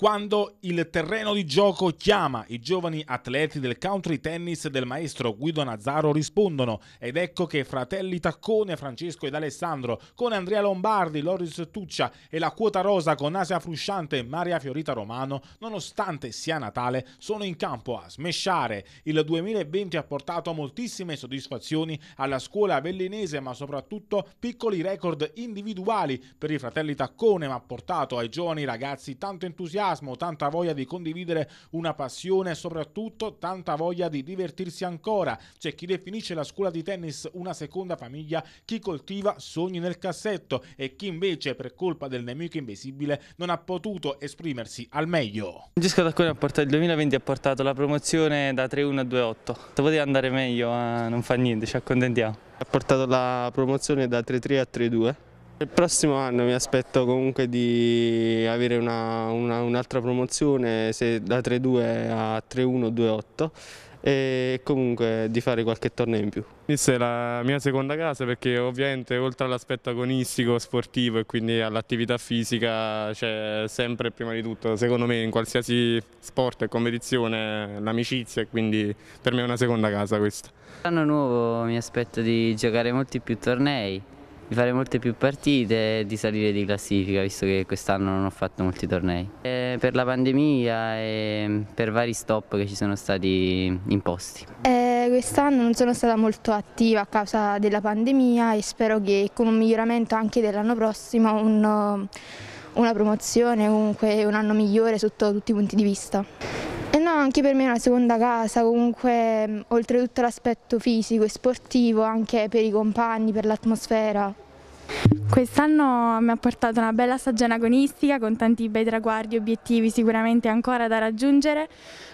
Quando il terreno di gioco chiama, i giovani atleti del country tennis del maestro Guido Nazzaro rispondono ed ecco che fratelli Taccone, Francesco ed Alessandro, con Andrea Lombardi, Loris Tuccia e la quota rosa con Asia Frusciante e Maria Fiorita Romano, nonostante sia Natale, sono in campo a smesciare. Il 2020 ha portato moltissime soddisfazioni alla scuola vellinese, ma soprattutto piccoli record individuali per i fratelli Taccone, ma ha portato ai giovani ragazzi tanto entusiasmo entusiasmo, tanta voglia di condividere una passione e soprattutto tanta voglia di divertirsi ancora. C'è chi definisce la scuola di tennis una seconda famiglia, chi coltiva sogni nel cassetto e chi invece per colpa del nemico invisibile non ha potuto esprimersi al meglio. Francesco D'Accone il 2020 ha portato la promozione da 3-1 a 2-8, se poteva andare meglio ma non fa niente, ci accontentiamo. Ha portato la promozione da 3-3 a 3-2. Il prossimo anno mi aspetto comunque di avere un'altra un promozione da 3-2 a 3-1-2-8 e comunque di fare qualche torneo in più. Questa è la mia seconda casa perché ovviamente oltre all'aspetto agonistico, sportivo e quindi all'attività fisica c'è sempre prima di tutto, secondo me in qualsiasi sport e competizione, l'amicizia e quindi per me è una seconda casa questa. L'anno nuovo mi aspetto di giocare molti più tornei di fare molte più partite e di salire di classifica, visto che quest'anno non ho fatto molti tornei. E per la pandemia e per vari stop che ci sono stati imposti. Eh, quest'anno non sono stata molto attiva a causa della pandemia e spero che con un miglioramento anche dell'anno prossimo un, una promozione, comunque un anno migliore sotto tutti i punti di vista anche per me è una seconda casa, comunque mm, oltretutto l'aspetto fisico e sportivo anche per i compagni, per l'atmosfera. Quest'anno mi ha portato una bella stagione agonistica con tanti bei traguardi e obiettivi sicuramente ancora da raggiungere,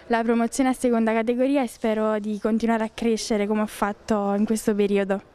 la promozione a seconda categoria e spero di continuare a crescere come ho fatto in questo periodo.